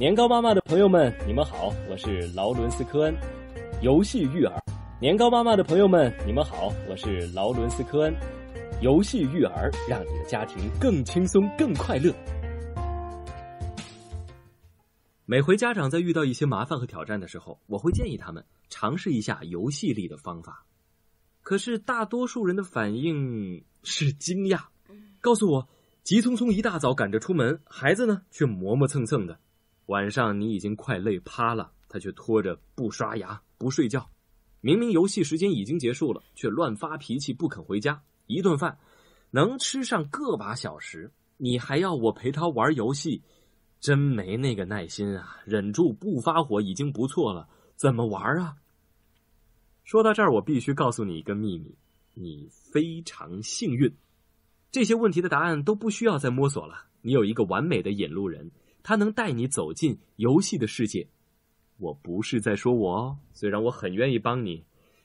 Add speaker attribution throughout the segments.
Speaker 1: 年糕妈妈的朋友们，你们好，我是劳伦斯科恩，游戏育儿。年糕妈妈的朋友们，你们好，我是劳伦斯科恩，游戏育儿，让你的家庭更轻松、更快乐。每回家长在遇到一些麻烦和挑战的时候，我会建议他们尝试一下游戏力的方法。可是大多数人的反应是惊讶，告诉我，急匆匆一大早赶着出门，孩子呢却磨磨蹭蹭的。晚上你已经快累趴了，他却拖着不刷牙、不睡觉。明明游戏时间已经结束了，却乱发脾气不肯回家。一顿饭能吃上个把小时，你还要我陪他玩游戏，真没那个耐心啊！忍住不发火已经不错了，怎么玩啊？说到这儿，我必须告诉你一个秘密：你非常幸运。这些问题的答案都不需要再摸索了，你有一个完美的引路人。他能带你走进游戏的世界，我不是在说我，哦，虽然我很愿意帮你，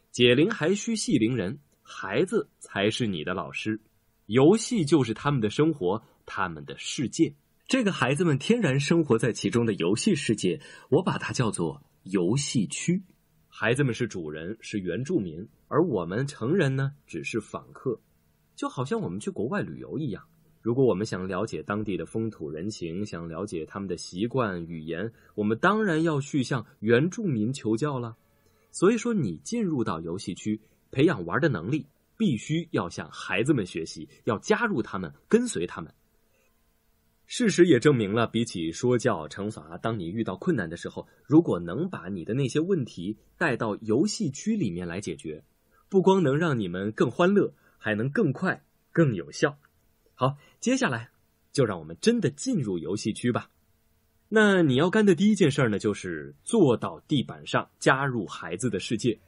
Speaker 1: 解铃还需系铃人，孩子才是你的老师，游戏就是他们的生活，他们的世界，这个孩子们天然生活在其中的游戏世界，我把它叫做游戏区，孩子们是主人，是原住民，而我们成人呢，只是访客，就好像我们去国外旅游一样。如果我们想了解当地的风土人情，想了解他们的习惯语言，我们当然要去向原住民求教了。所以说，你进入到游戏区，培养玩的能力，必须要向孩子们学习，要加入他们，跟随他们。事实也证明了，比起说教、惩罚，当你遇到困难的时候，如果能把你的那些问题带到游戏区里面来解决，不光能让你们更欢乐，还能更快、更有效。好。接下来，就让我们真的进入游戏区吧。那你要干的第一件事儿呢，就是坐到地板上，加入孩子的世界。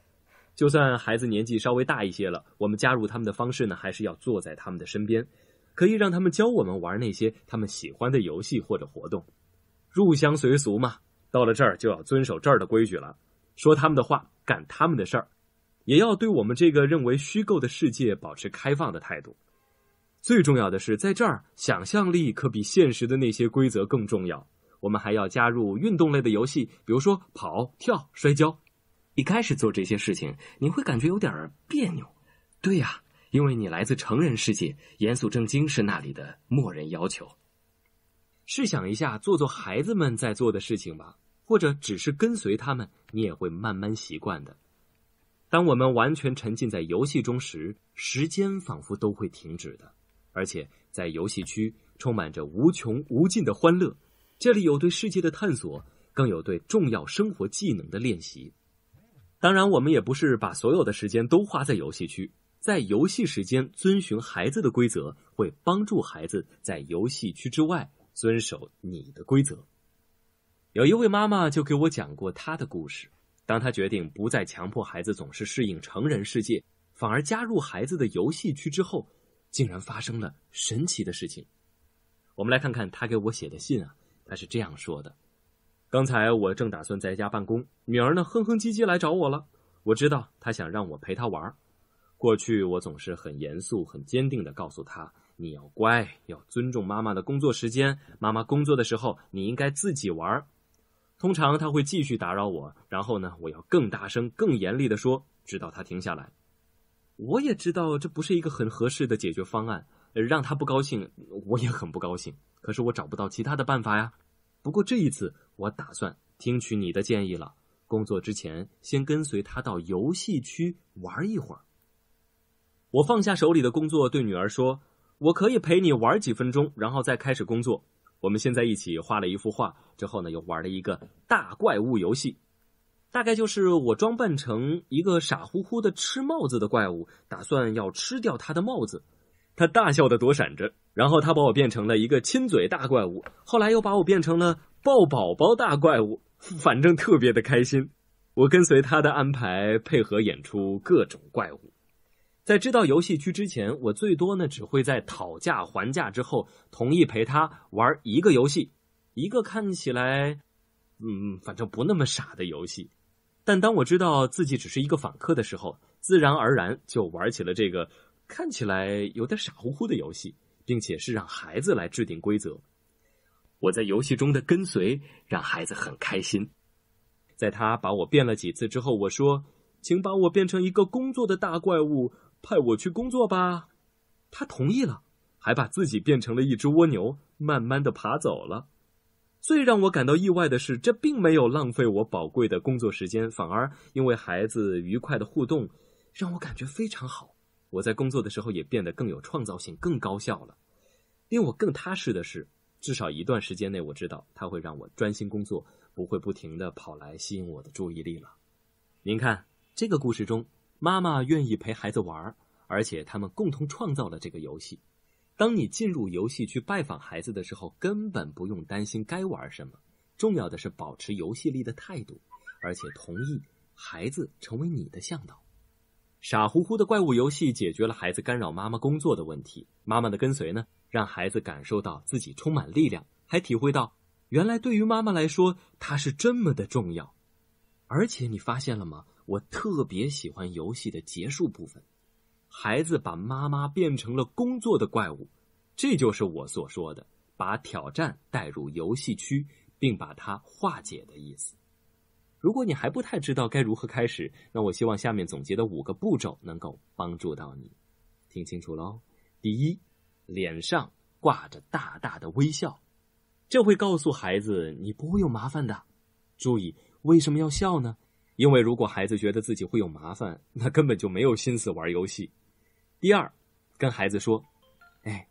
Speaker 1: 就算孩子年纪稍微大一些了，我们加入他们的方式呢，还是要坐在他们的身边，可以让他们教我们玩那些他们喜欢的游戏或者活动。入乡随俗嘛，到了这儿就要遵守这儿的规矩了，说他们的话，干他们的事儿，也要对我们这个认为虚构的世界保持开放的态度。最重要的是，在这儿想象力可比现实的那些规则更重要。我们还要加入运动类的游戏，比如说跑、跳、摔跤。一开始做这些事情，你会感觉有点别扭。对呀，因为你来自成人世界，严肃正经是那里的默认要求。试想一下，做做孩子们在做的事情吧，或者只是跟随他们，你也会慢慢习惯的。当我们完全沉浸在游戏中时，时间仿佛都会停止的。而且在游戏区充满着无穷无尽的欢乐，这里有对世界的探索，更有对重要生活技能的练习。当然，我们也不是把所有的时间都花在游戏区，在游戏时间遵循孩子的规则，会帮助孩子在游戏区之外遵守你的规则。有一位妈妈就给我讲过她的故事，当她决定不再强迫孩子总是适应成人世界，反而加入孩子的游戏区之后。竟然发生了神奇的事情，我们来看看他给我写的信啊，他是这样说的：刚才我正打算在家办公，女儿呢哼哼唧唧来找我了。我知道她想让我陪她玩。过去我总是很严肃、很坚定的告诉她：你要乖，要尊重妈妈的工作时间。妈妈工作的时候，你应该自己玩。通常她会继续打扰我，然后呢，我要更大声、更严厉的说，直到她停下来。我也知道这不是一个很合适的解决方案，呃，让他不高兴，我也很不高兴。可是我找不到其他的办法呀。不过这一次我打算听取你的建议了。工作之前，先跟随他到游戏区玩一会儿。我放下手里的工作，对女儿说：“我可以陪你玩几分钟，然后再开始工作。”我们现在一起画了一幅画，之后呢，又玩了一个大怪物游戏。大概就是我装扮成一个傻乎乎的吃帽子的怪物，打算要吃掉他的帽子。他大笑的躲闪着，然后他把我变成了一个亲嘴大怪物，后来又把我变成了抱宝宝大怪物，反正特别的开心。我跟随他的安排，配合演出各种怪物。在知道游戏区之前，我最多呢只会在讨价还价之后同意陪他玩一个游戏，一个看起来。嗯，反正不那么傻的游戏。但当我知道自己只是一个访客的时候，自然而然就玩起了这个看起来有点傻乎乎的游戏，并且是让孩子来制定规则。我在游戏中的跟随让孩子很开心。在他把我变了几次之后，我说：“请把我变成一个工作的大怪物，派我去工作吧。”他同意了，还把自己变成了一只蜗牛，慢慢的爬走了。最让我感到意外的是，这并没有浪费我宝贵的工作时间，反而因为孩子愉快的互动，让我感觉非常好。我在工作的时候也变得更有创造性、更高效了。令我更踏实的是，至少一段时间内，我知道他会让我专心工作，不会不停的跑来吸引我的注意力了。您看，这个故事中，妈妈愿意陪孩子玩，而且他们共同创造了这个游戏。当你进入游戏去拜访孩子的时候，根本不用担心该玩什么，重要的是保持游戏力的态度，而且同意孩子成为你的向导。傻乎乎的怪物游戏解决了孩子干扰妈妈工作的问题，妈妈的跟随呢，让孩子感受到自己充满力量，还体会到原来对于妈妈来说他是这么的重要。而且你发现了吗？我特别喜欢游戏的结束部分。孩子把妈妈变成了工作的怪物，这就是我所说的把挑战带入游戏区，并把它化解的意思。如果你还不太知道该如何开始，那我希望下面总结的五个步骤能够帮助到你。听清楚喽！第一，脸上挂着大大的微笑，这会告诉孩子你不会有麻烦的。注意，为什么要笑呢？因为如果孩子觉得自己会有麻烦，那根本就没有心思玩游戏。第二，跟孩子说：“哎，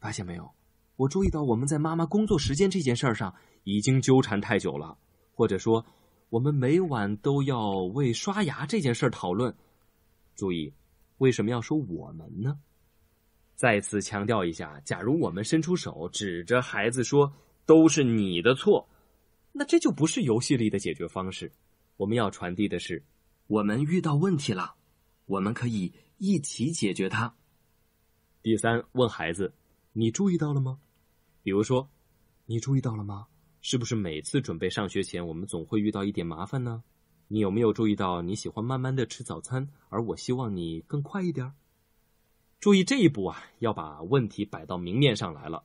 Speaker 1: 发现没有？我注意到我们在妈妈工作时间这件事儿上已经纠缠太久了，或者说，我们每晚都要为刷牙这件事儿讨论。注意，为什么要说我们呢？再次强调一下，假如我们伸出手指着孩子说‘都是你的错’，那这就不是游戏里的解决方式。我们要传递的是，我们遇到问题了，我们可以。”一起解决它。第三，问孩子：“你注意到了吗？”比如说：“你注意到了吗？”是不是每次准备上学前，我们总会遇到一点麻烦呢？你有没有注意到你喜欢慢慢的吃早餐，而我希望你更快一点？注意这一步啊，要把问题摆到明面上来了。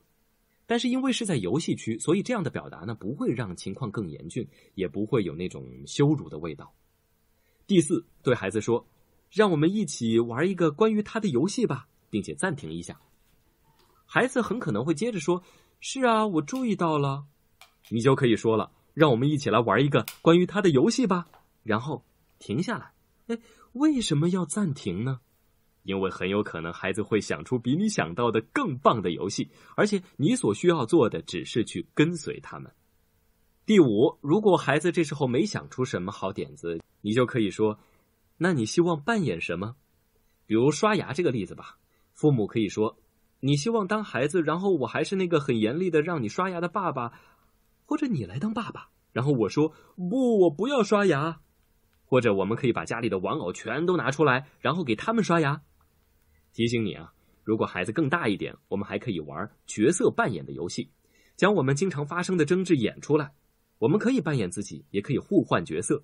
Speaker 1: 但是因为是在游戏区，所以这样的表达呢，不会让情况更严峻，也不会有那种羞辱的味道。第四，对孩子说。让我们一起玩一个关于他的游戏吧，并且暂停一下。孩子很可能会接着说：“是啊，我注意到了。”你就可以说了：“让我们一起来玩一个关于他的游戏吧。”然后停下来。哎，为什么要暂停呢？因为很有可能孩子会想出比你想到的更棒的游戏，而且你所需要做的只是去跟随他们。第五，如果孩子这时候没想出什么好点子，你就可以说。那你希望扮演什么？比如刷牙这个例子吧，父母可以说：“你希望当孩子，然后我还是那个很严厉的让你刷牙的爸爸，或者你来当爸爸。”然后我说：“不，我不要刷牙。”或者我们可以把家里的玩偶全都拿出来，然后给他们刷牙。提醒你啊，如果孩子更大一点，我们还可以玩角色扮演的游戏，将我们经常发生的争执演出来。我们可以扮演自己，也可以互换角色。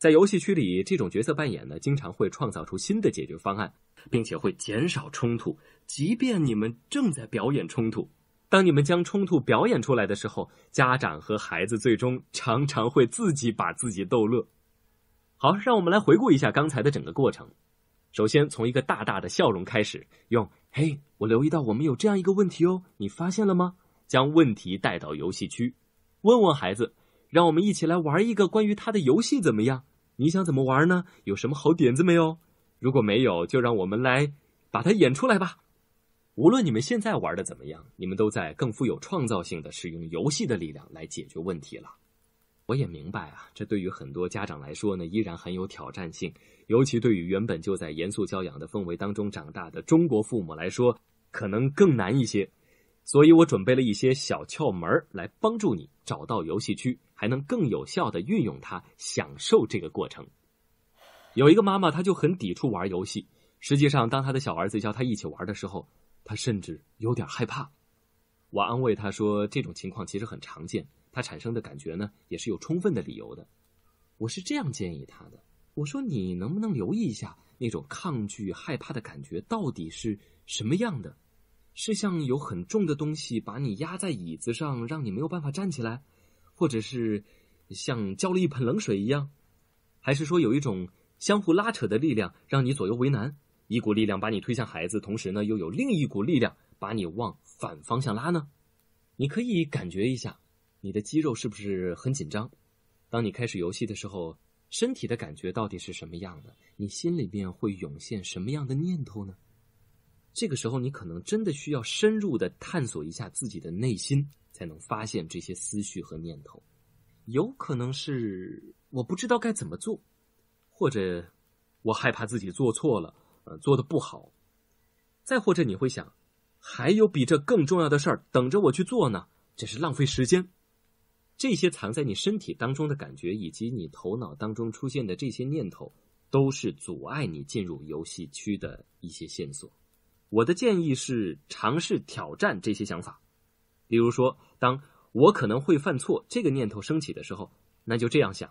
Speaker 1: 在游戏区里，这种角色扮演呢，经常会创造出新的解决方案，并且会减少冲突。即便你们正在表演冲突，当你们将冲突表演出来的时候，家长和孩子最终常常会自己把自己逗乐。好，让我们来回顾一下刚才的整个过程。首先，从一个大大的笑容开始，用“嘿，我留意到我们有这样一个问题哦，你发现了吗？”将问题带到游戏区，问问孩子，让我们一起来玩一个关于他的游戏，怎么样？你想怎么玩呢？有什么好点子没有？如果没有，就让我们来把它演出来吧。无论你们现在玩的怎么样，你们都在更富有创造性的使用游戏的力量来解决问题了。我也明白啊，这对于很多家长来说呢，依然很有挑战性，尤其对于原本就在严肃教养的氛围当中长大的中国父母来说，可能更难一些。所以，我准备了一些小窍门来帮助你找到游戏区，还能更有效的运用它，享受这个过程。有一个妈妈，她就很抵触玩游戏。实际上，当她的小儿子叫她一起玩的时候，她甚至有点害怕。我安慰她说，这种情况其实很常见，她产生的感觉呢，也是有充分的理由的。我是这样建议她的：我说，你能不能留意一下那种抗拒、害怕的感觉到底是什么样的？是像有很重的东西把你压在椅子上，让你没有办法站起来；或者是像浇了一盆冷水一样，还是说有一种相互拉扯的力量，让你左右为难？一股力量把你推向孩子，同时呢，又有另一股力量把你往反方向拉呢？你可以感觉一下，你的肌肉是不是很紧张？当你开始游戏的时候，身体的感觉到底是什么样的？你心里面会涌现什么样的念头呢？这个时候，你可能真的需要深入的探索一下自己的内心，才能发现这些思绪和念头。有可能是我不知道该怎么做，或者我害怕自己做错了，呃，做的不好。再或者你会想，还有比这更重要的事儿等着我去做呢？这是浪费时间。这些藏在你身体当中的感觉，以及你头脑当中出现的这些念头，都是阻碍你进入游戏区的一些线索。我的建议是尝试挑战这些想法，比如说，当我可能会犯错这个念头升起的时候，那就这样想：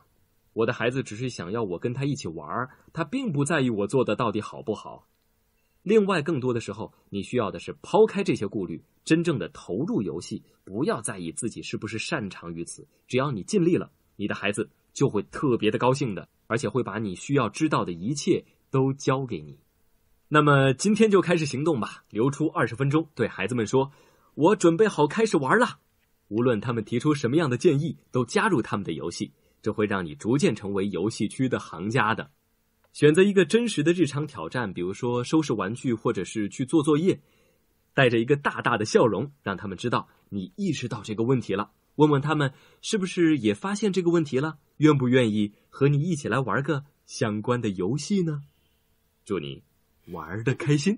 Speaker 1: 我的孩子只是想要我跟他一起玩他并不在意我做的到底好不好。另外，更多的时候，你需要的是抛开这些顾虑，真正的投入游戏，不要在意自己是不是擅长于此。只要你尽力了，你的孩子就会特别的高兴的，而且会把你需要知道的一切都教给你。那么今天就开始行动吧！留出二十分钟，对孩子们说：“我准备好开始玩了。”无论他们提出什么样的建议，都加入他们的游戏。这会让你逐渐成为游戏区的行家的。选择一个真实的日常挑战，比如说收拾玩具，或者是去做作业，带着一个大大的笑容，让他们知道你意识到这个问题了。问问他们是不是也发现这个问题了，愿不愿意和你一起来玩个相关的游戏呢？祝你。玩儿的开心。